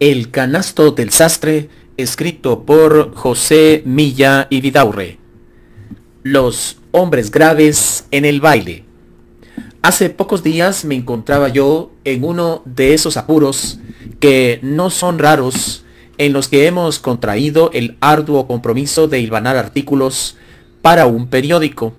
El canasto del sastre, escrito por José Milla y Vidaurre. Los hombres graves en el baile. Hace pocos días me encontraba yo en uno de esos apuros que no son raros en los que hemos contraído el arduo compromiso de hilvanar artículos para un periódico.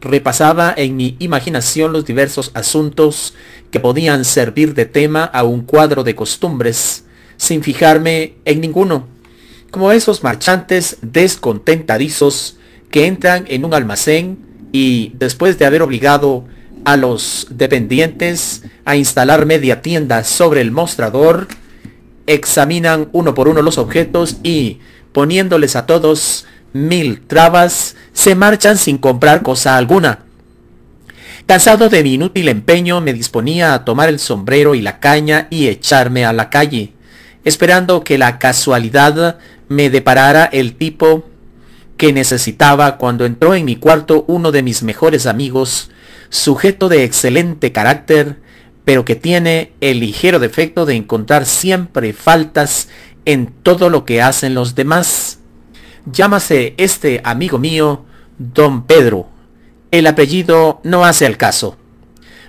Repasaba en mi imaginación los diversos asuntos que podían servir de tema a un cuadro de costumbres sin fijarme en ninguno, como esos marchantes descontentadizos que entran en un almacén y después de haber obligado a los dependientes a instalar media tienda sobre el mostrador, examinan uno por uno los objetos y, poniéndoles a todos mil trabas, se marchan sin comprar cosa alguna. Cansado de mi inútil empeño, me disponía a tomar el sombrero y la caña y echarme a la calle esperando que la casualidad me deparara el tipo que necesitaba cuando entró en mi cuarto uno de mis mejores amigos, sujeto de excelente carácter, pero que tiene el ligero defecto de encontrar siempre faltas en todo lo que hacen los demás. Llámase este amigo mío Don Pedro. El apellido no hace al caso.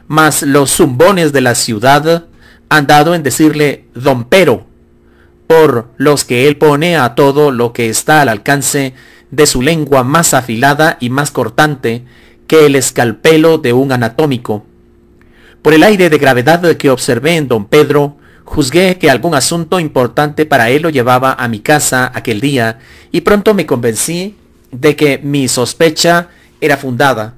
Mas los zumbones de la ciudad han dado en decirle Don Pero por los que él pone a todo lo que está al alcance de su lengua más afilada y más cortante que el escalpelo de un anatómico. Por el aire de gravedad que observé en don Pedro, juzgué que algún asunto importante para él lo llevaba a mi casa aquel día y pronto me convencí de que mi sospecha era fundada.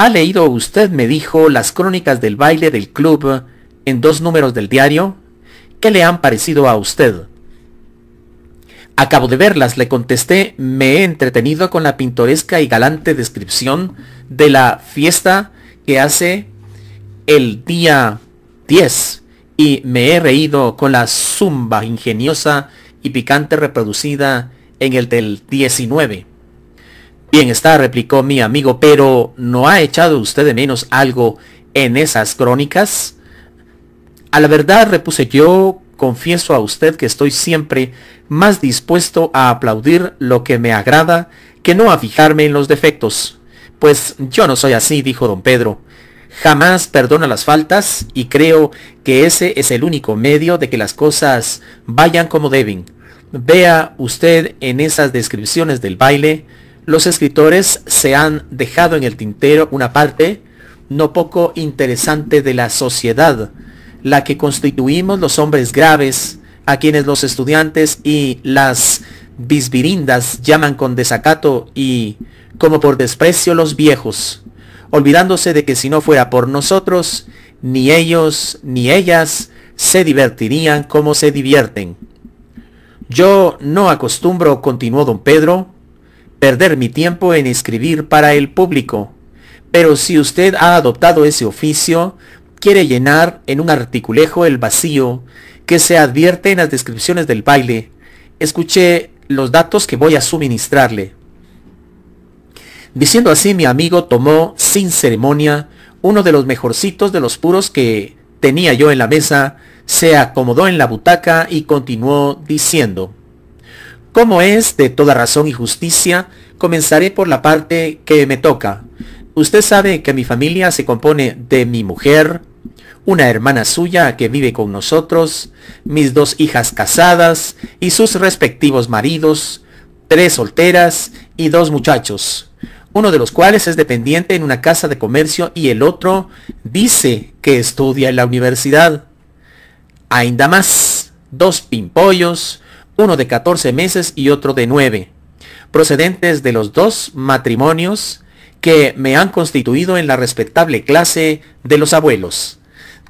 ¿Ha leído usted, me dijo, las crónicas del baile del club en dos números del diario? ¿Qué le han parecido a usted? Acabo de verlas, le contesté, me he entretenido con la pintoresca y galante descripción de la fiesta que hace el día 10 y me he reído con la zumba ingeniosa y picante reproducida en el del 19. Bien está, replicó mi amigo, pero ¿no ha echado usted de menos algo en esas crónicas? A la verdad, repuse yo, confieso a usted que estoy siempre más dispuesto a aplaudir lo que me agrada que no a fijarme en los defectos. Pues yo no soy así, dijo don Pedro. Jamás perdona las faltas y creo que ese es el único medio de que las cosas vayan como deben. Vea usted en esas descripciones del baile, los escritores se han dejado en el tintero una parte no poco interesante de la sociedad, la que constituimos los hombres graves, a quienes los estudiantes y las bisbirindas llaman con desacato y como por desprecio los viejos, olvidándose de que si no fuera por nosotros, ni ellos ni ellas se divertirían como se divierten. Yo no acostumbro, continuó don Pedro, perder mi tiempo en escribir para el público, pero si usted ha adoptado ese oficio, quiere llenar en un articulejo el vacío que se advierte en las descripciones del baile, escuché los datos que voy a suministrarle. Diciendo así, mi amigo tomó sin ceremonia uno de los mejorcitos de los puros que tenía yo en la mesa, se acomodó en la butaca y continuó diciendo, Como es de toda razón y justicia, comenzaré por la parte que me toca. Usted sabe que mi familia se compone de mi mujer, una hermana suya que vive con nosotros, mis dos hijas casadas y sus respectivos maridos, tres solteras y dos muchachos, uno de los cuales es dependiente en una casa de comercio y el otro dice que estudia en la universidad. Ainda más, dos pimpollos, uno de 14 meses y otro de 9, procedentes de los dos matrimonios que me han constituido en la respetable clase de los abuelos.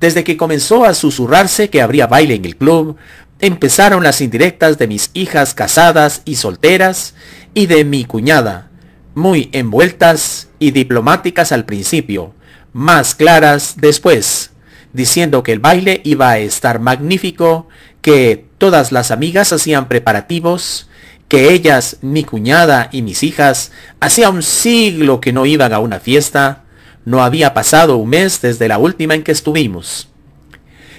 Desde que comenzó a susurrarse que habría baile en el club, empezaron las indirectas de mis hijas casadas y solteras y de mi cuñada, muy envueltas y diplomáticas al principio, más claras después, diciendo que el baile iba a estar magnífico, que todas las amigas hacían preparativos, que ellas, mi cuñada y mis hijas, hacía un siglo que no iban a una fiesta, no había pasado un mes desde la última en que estuvimos.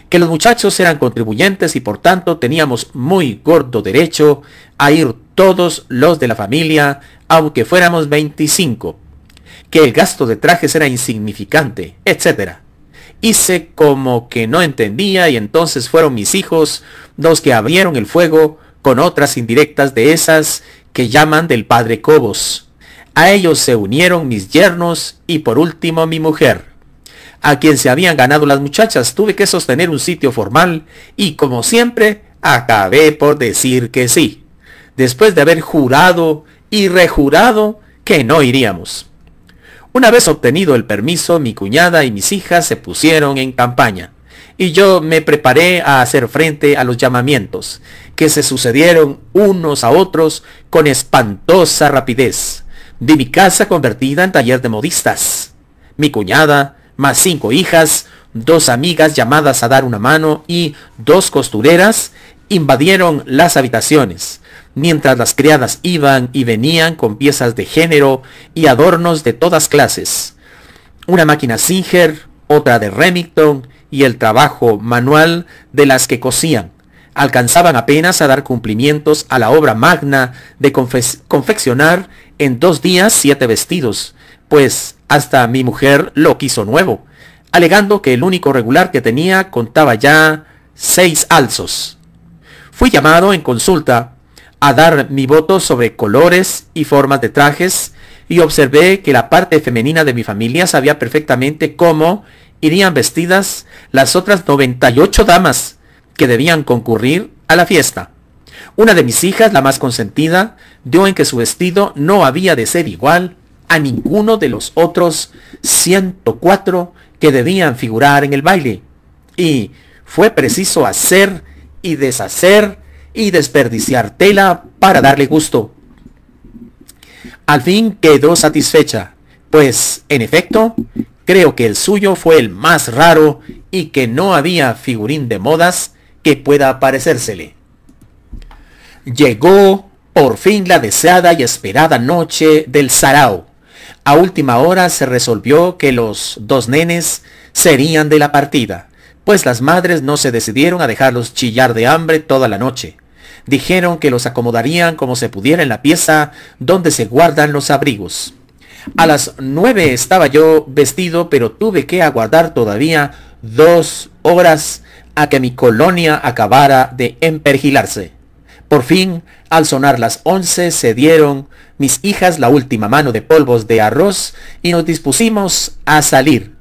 Que los muchachos eran contribuyentes y por tanto teníamos muy gordo derecho a ir todos los de la familia, aunque fuéramos 25. Que el gasto de trajes era insignificante, etc. Hice como que no entendía y entonces fueron mis hijos los que abrieron el fuego con otras indirectas de esas que llaman del padre Cobos. A ellos se unieron mis yernos y por último mi mujer, a quien se habían ganado las muchachas. Tuve que sostener un sitio formal y como siempre acabé por decir que sí, después de haber jurado y rejurado que no iríamos. Una vez obtenido el permiso, mi cuñada y mis hijas se pusieron en campaña y yo me preparé a hacer frente a los llamamientos, que se sucedieron unos a otros con espantosa rapidez de mi casa convertida en taller de modistas. Mi cuñada, más cinco hijas, dos amigas llamadas a dar una mano y dos costureras invadieron las habitaciones, mientras las criadas iban y venían con piezas de género y adornos de todas clases. Una máquina Singer, otra de Remington y el trabajo manual de las que cosían alcanzaban apenas a dar cumplimientos a la obra magna de confeccionar en dos días siete vestidos, pues hasta mi mujer lo quiso nuevo, alegando que el único regular que tenía contaba ya seis alzos. Fui llamado en consulta a dar mi voto sobre colores y formas de trajes y observé que la parte femenina de mi familia sabía perfectamente cómo irían vestidas las otras 98 damas que debían concurrir a la fiesta. Una de mis hijas, la más consentida, dio en que su vestido no había de ser igual a ninguno de los otros 104 que debían figurar en el baile. Y fue preciso hacer y deshacer y desperdiciar tela para darle gusto. Al fin quedó satisfecha, pues, en efecto, creo que el suyo fue el más raro y que no había figurín de modas que pueda parecérsele. Llegó por fin la deseada y esperada noche del Sarao. A última hora se resolvió que los dos nenes serían de la partida, pues las madres no se decidieron a dejarlos chillar de hambre toda la noche. Dijeron que los acomodarían como se pudiera en la pieza donde se guardan los abrigos. A las nueve estaba yo vestido, pero tuve que aguardar todavía dos horas a que mi colonia acabara de empergilarse. Por fin, al sonar las once, se dieron mis hijas la última mano de polvos de arroz y nos dispusimos a salir.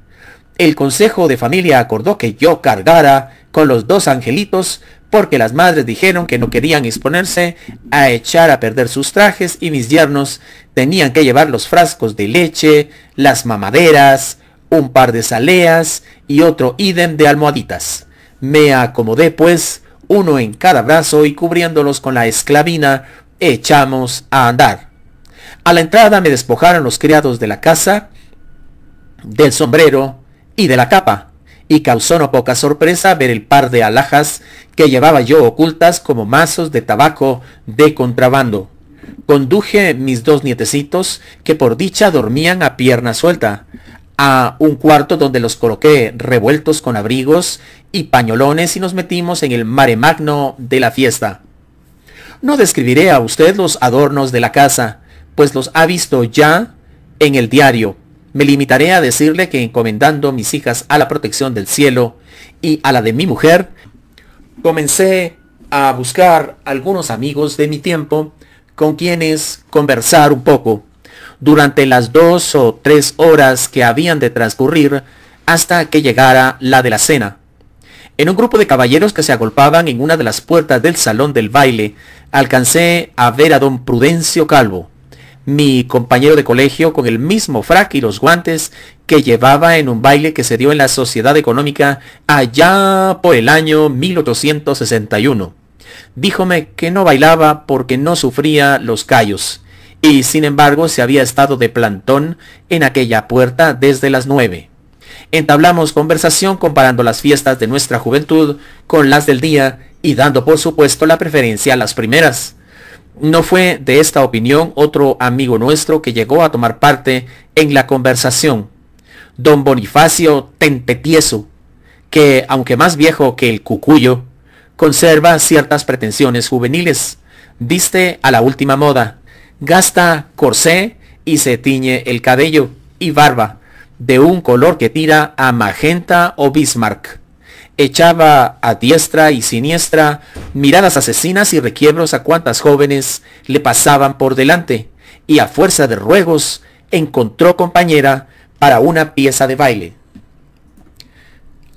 El consejo de familia acordó que yo cargara con los dos angelitos porque las madres dijeron que no querían exponerse a echar a perder sus trajes y mis yernos tenían que llevar los frascos de leche, las mamaderas, un par de saleas y otro idem de almohaditas. Me acomodé pues, uno en cada brazo y cubriéndolos con la esclavina, echamos a andar. A la entrada me despojaron los criados de la casa, del sombrero y de la capa, y causó no poca sorpresa ver el par de alhajas que llevaba yo ocultas como mazos de tabaco de contrabando. Conduje mis dos nietecitos, que por dicha dormían a pierna suelta, a un cuarto donde los coloqué revueltos con abrigos y pañolones y nos metimos en el mare magno de la fiesta. No describiré a usted los adornos de la casa, pues los ha visto ya en el diario. Me limitaré a decirle que encomendando mis hijas a la protección del cielo y a la de mi mujer, comencé a buscar algunos amigos de mi tiempo con quienes conversar un poco durante las dos o tres horas que habían de transcurrir hasta que llegara la de la cena. En un grupo de caballeros que se agolpaban en una de las puertas del salón del baile, alcancé a ver a don Prudencio Calvo, mi compañero de colegio con el mismo frac y los guantes que llevaba en un baile que se dio en la Sociedad Económica allá por el año 1861. Díjome que no bailaba porque no sufría los callos y sin embargo se había estado de plantón en aquella puerta desde las nueve. Entablamos conversación comparando las fiestas de nuestra juventud con las del día y dando por supuesto la preferencia a las primeras. No fue de esta opinión otro amigo nuestro que llegó a tomar parte en la conversación, don Bonifacio Tentetieso, que aunque más viejo que el cucuyo, conserva ciertas pretensiones juveniles, diste a la última moda gasta corsé y se tiñe el cabello y barba de un color que tira a magenta o Bismarck. Echaba a diestra y siniestra miradas asesinas y requiebros a cuantas jóvenes le pasaban por delante, y a fuerza de ruegos encontró compañera para una pieza de baile.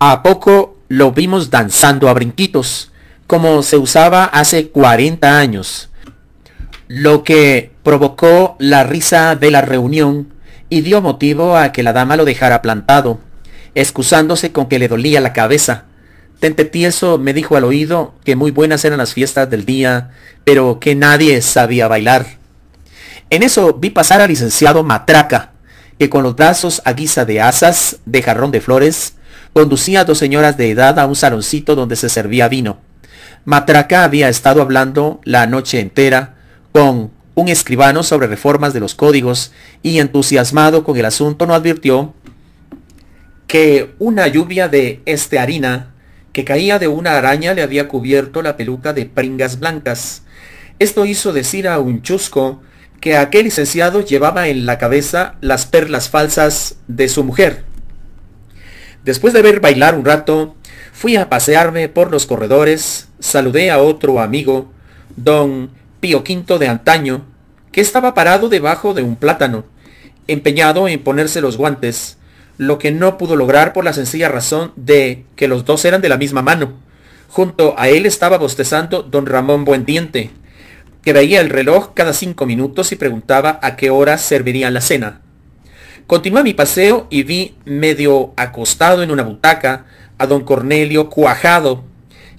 A poco lo vimos danzando a brinquitos, como se usaba hace 40 años, lo que provocó la risa de la reunión y dio motivo a que la dama lo dejara plantado, excusándose con que le dolía la cabeza. Tentetieso me dijo al oído que muy buenas eran las fiestas del día, pero que nadie sabía bailar. En eso vi pasar al licenciado Matraca, que con los brazos a guisa de asas de jarrón de flores, conducía a dos señoras de edad a un saloncito donde se servía vino. Matraca había estado hablando la noche entera con un escribano sobre reformas de los códigos y entusiasmado con el asunto no advirtió que una lluvia de este harina que caía de una araña le había cubierto la peluca de pringas blancas. Esto hizo decir a un chusco que aquel licenciado llevaba en la cabeza las perlas falsas de su mujer. Después de ver bailar un rato, fui a pasearme por los corredores, saludé a otro amigo, don Pío V de antaño, que estaba parado debajo de un plátano, empeñado en ponerse los guantes, lo que no pudo lograr por la sencilla razón de que los dos eran de la misma mano. Junto a él estaba bostezando don Ramón Buendiente, que veía el reloj cada cinco minutos y preguntaba a qué hora serviría la cena. Continué mi paseo y vi medio acostado en una butaca a don Cornelio cuajado,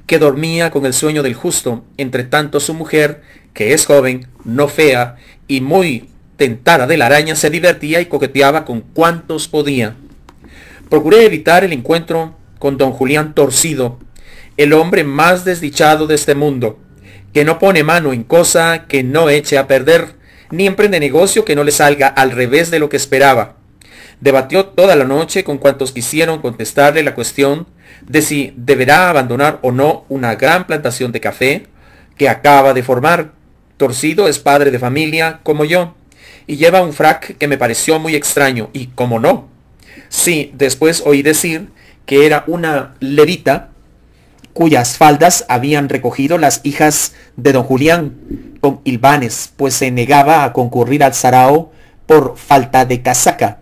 que dormía con el sueño del justo, entre tanto su mujer que es joven, no fea y muy tentada de la araña, se divertía y coqueteaba con cuantos podía. Procuré evitar el encuentro con don Julián Torcido, el hombre más desdichado de este mundo, que no pone mano en cosa que no eche a perder, ni emprende negocio que no le salga al revés de lo que esperaba. Debatió toda la noche con cuantos quisieron contestarle la cuestión de si deberá abandonar o no una gran plantación de café que acaba de formar Torcido es padre de familia, como yo, y lleva un frac que me pareció muy extraño, y como no. Sí, después oí decir que era una levita cuyas faldas habían recogido las hijas de don Julián con hilvanes, pues se negaba a concurrir al sarao por falta de casaca.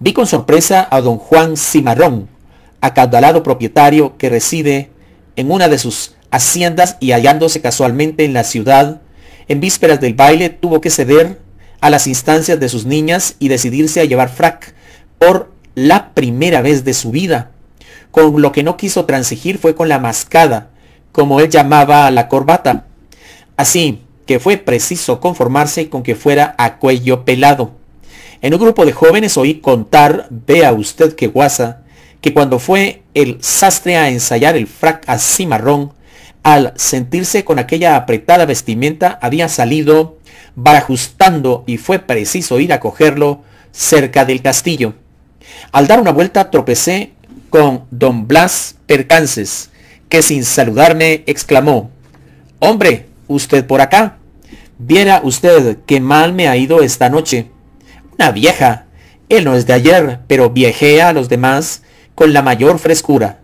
Vi con sorpresa a don Juan Cimarrón, acaudalado propietario que reside en una de sus haciendas y hallándose casualmente en la ciudad, en vísperas del baile tuvo que ceder a las instancias de sus niñas y decidirse a llevar frac por la primera vez de su vida. Con lo que no quiso transigir fue con la mascada, como él llamaba a la corbata. Así que fue preciso conformarse con que fuera a cuello pelado. En un grupo de jóvenes oí contar, vea usted que guasa, que cuando fue el sastre a ensayar el frac a cimarrón, al sentirse con aquella apretada vestimenta, había salido barajustando y fue preciso ir a cogerlo cerca del castillo. Al dar una vuelta tropecé con don Blas Percances, que sin saludarme exclamó, Hombre, usted por acá. Viera usted qué mal me ha ido esta noche. Una vieja. Él no es de ayer, pero viajea a los demás con la mayor frescura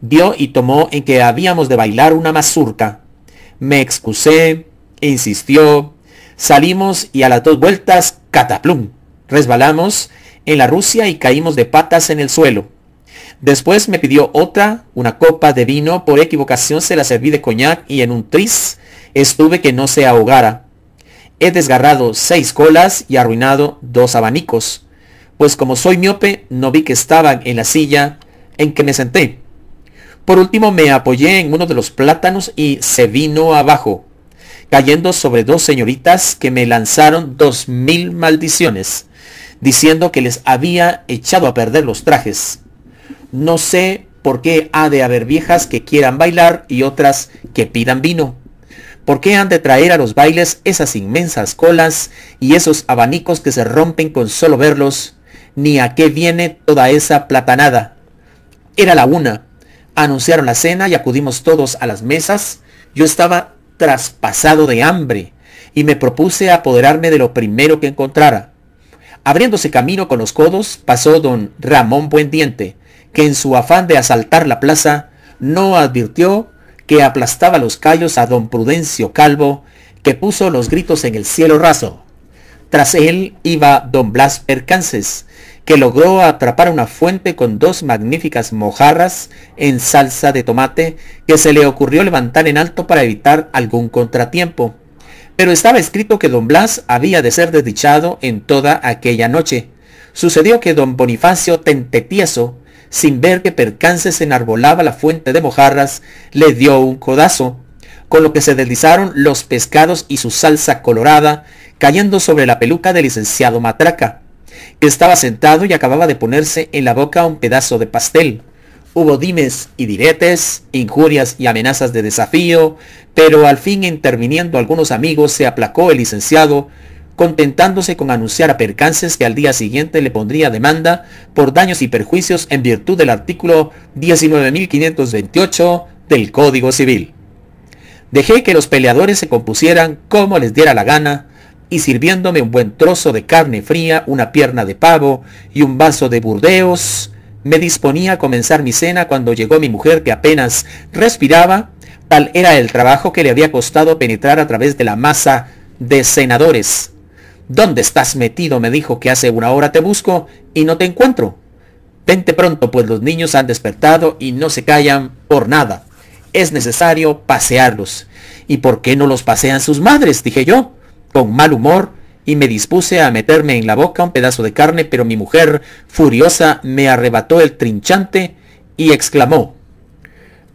dio y tomó en que habíamos de bailar una mazurca. Me excusé, insistió, salimos y a las dos vueltas, cataplum, resbalamos en la Rusia y caímos de patas en el suelo. Después me pidió otra, una copa de vino, por equivocación se la serví de coñac y en un tris estuve que no se ahogara. He desgarrado seis colas y arruinado dos abanicos, pues como soy miope no vi que estaban en la silla en que me senté. Por último me apoyé en uno de los plátanos y se vino abajo, cayendo sobre dos señoritas que me lanzaron dos mil maldiciones, diciendo que les había echado a perder los trajes. No sé por qué ha de haber viejas que quieran bailar y otras que pidan vino. ¿Por qué han de traer a los bailes esas inmensas colas y esos abanicos que se rompen con solo verlos? ¿Ni a qué viene toda esa platanada? Era la una, Anunciaron la cena y acudimos todos a las mesas. Yo estaba traspasado de hambre y me propuse apoderarme de lo primero que encontrara. Abriéndose camino con los codos, pasó don Ramón Buendiente, que en su afán de asaltar la plaza, no advirtió que aplastaba los callos a don Prudencio Calvo, que puso los gritos en el cielo raso. Tras él iba don Blas Percances, que logró atrapar una fuente con dos magníficas mojarras en salsa de tomate que se le ocurrió levantar en alto para evitar algún contratiempo. Pero estaba escrito que don Blas había de ser desdichado en toda aquella noche. Sucedió que don Bonifacio tentetieso, sin ver que se enarbolaba la fuente de mojarras, le dio un codazo, con lo que se deslizaron los pescados y su salsa colorada, cayendo sobre la peluca del licenciado Matraca estaba sentado y acababa de ponerse en la boca un pedazo de pastel. Hubo dimes y diretes, injurias y amenazas de desafío, pero al fin interviniendo algunos amigos se aplacó el licenciado, contentándose con anunciar a Percances que al día siguiente le pondría demanda por daños y perjuicios en virtud del artículo 19.528 del Código Civil. Dejé que los peleadores se compusieran como les diera la gana y sirviéndome un buen trozo de carne fría, una pierna de pavo y un vaso de burdeos, me disponía a comenzar mi cena cuando llegó mi mujer que apenas respiraba, tal era el trabajo que le había costado penetrar a través de la masa de senadores. ¿Dónde estás metido? me dijo que hace una hora te busco y no te encuentro. Vente pronto, pues los niños han despertado y no se callan por nada. Es necesario pasearlos. ¿Y por qué no los pasean sus madres? dije yo con mal humor, y me dispuse a meterme en la boca un pedazo de carne, pero mi mujer, furiosa, me arrebató el trinchante y exclamó,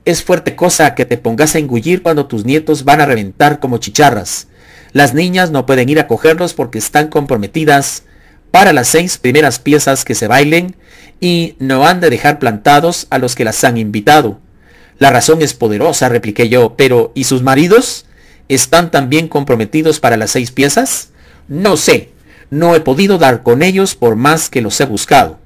es fuerte cosa que te pongas a engullir cuando tus nietos van a reventar como chicharras. Las niñas no pueden ir a cogerlos porque están comprometidas para las seis primeras piezas que se bailen y no han de dejar plantados a los que las han invitado. La razón es poderosa, repliqué yo, pero ¿y sus maridos? ¿Están también comprometidos para las seis piezas? No sé. No he podido dar con ellos por más que los he buscado.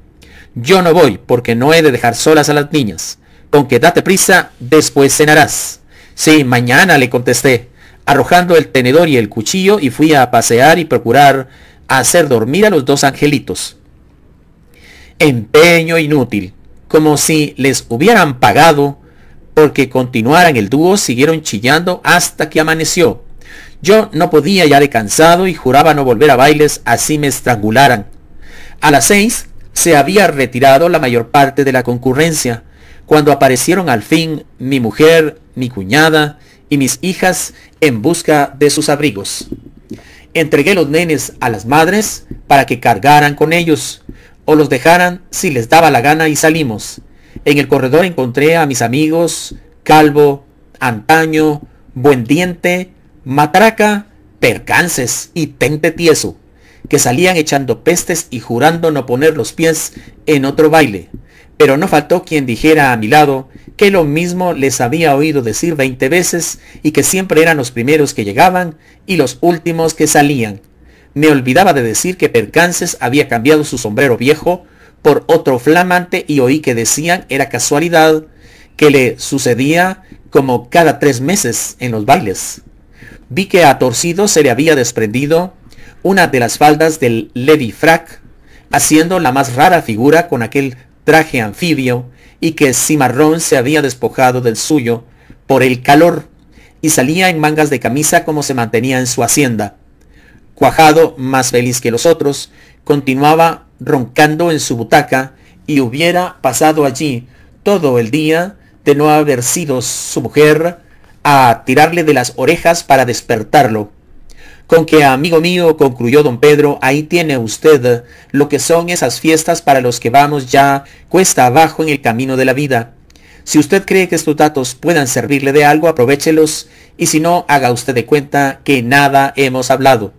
Yo no voy porque no he de dejar solas a las niñas. Con que date prisa, después cenarás. Sí, mañana le contesté, arrojando el tenedor y el cuchillo y fui a pasear y procurar hacer dormir a los dos angelitos. Empeño inútil, como si les hubieran pagado porque continuaran el dúo, siguieron chillando hasta que amaneció. Yo no podía ya de cansado y juraba no volver a bailes así me estrangularan. A las seis se había retirado la mayor parte de la concurrencia, cuando aparecieron al fin mi mujer, mi cuñada y mis hijas en busca de sus abrigos. Entregué los nenes a las madres para que cargaran con ellos o los dejaran si les daba la gana y salimos. En el corredor encontré a mis amigos Calvo, Antaño, Buen Diente, Matraca, Percances y Tente Tieso, que salían echando pestes y jurando no poner los pies en otro baile. Pero no faltó quien dijera a mi lado que lo mismo les había oído decir veinte veces y que siempre eran los primeros que llegaban y los últimos que salían. Me olvidaba de decir que Percances había cambiado su sombrero viejo por otro flamante y oí que decían era casualidad que le sucedía como cada tres meses en los bailes. Vi que a Torcido se le había desprendido una de las faldas del Lady Frac, haciendo la más rara figura con aquel traje anfibio, y que Cimarrón se había despojado del suyo por el calor, y salía en mangas de camisa como se mantenía en su hacienda. Cuajado, más feliz que los otros, continuaba roncando en su butaca y hubiera pasado allí todo el día de no haber sido su mujer a tirarle de las orejas para despertarlo. Con que, amigo mío, concluyó don Pedro, ahí tiene usted lo que son esas fiestas para los que vamos ya cuesta abajo en el camino de la vida. Si usted cree que estos datos puedan servirle de algo, aprovechelos, y si no, haga usted de cuenta que nada hemos hablado.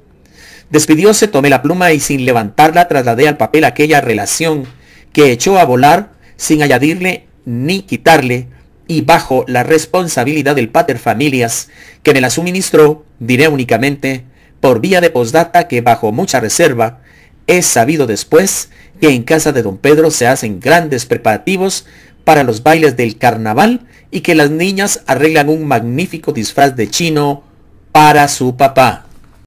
Despidióse, tomé la pluma y sin levantarla trasladé al papel aquella relación que echó a volar sin añadirle ni quitarle y bajo la responsabilidad del pater familias que me la suministró, diré únicamente, por vía de posdata que bajo mucha reserva, es sabido después que en casa de don Pedro se hacen grandes preparativos para los bailes del carnaval y que las niñas arreglan un magnífico disfraz de chino para su papá.